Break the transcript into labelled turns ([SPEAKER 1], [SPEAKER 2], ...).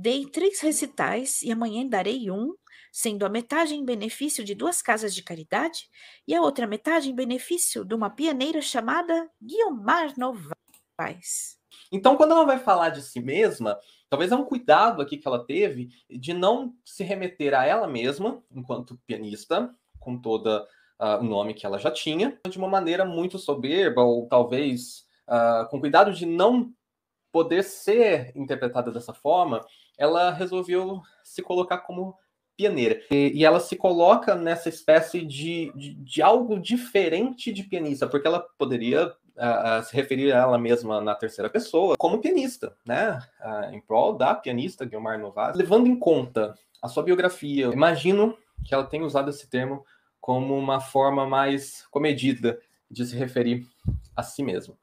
[SPEAKER 1] Dei três recitais e amanhã darei um, sendo a metade em benefício de duas casas de caridade e a outra metade em benefício de uma pianeira chamada Guiomar
[SPEAKER 2] Novaes. Então, quando ela vai falar de si mesma, talvez é um cuidado aqui que ela teve de não se remeter a ela mesma, enquanto pianista, com todo uh, ah, o nome que ela já tinha, de uma maneira muito soberba, ou talvez uh, com cuidado de não poder ser interpretada dessa forma, ela resolveu se colocar como pianista E, e ela se coloca nessa espécie de, de, de, algo diferente de pianista, porque ela poderia se referir a ela mesma na terceira pessoa como pianista, né? em prol da pianista Guilmar Novas. Levando em conta a sua biografia, imagino que ela tenha usado esse termo como uma forma mais comedida de se referir a si mesma.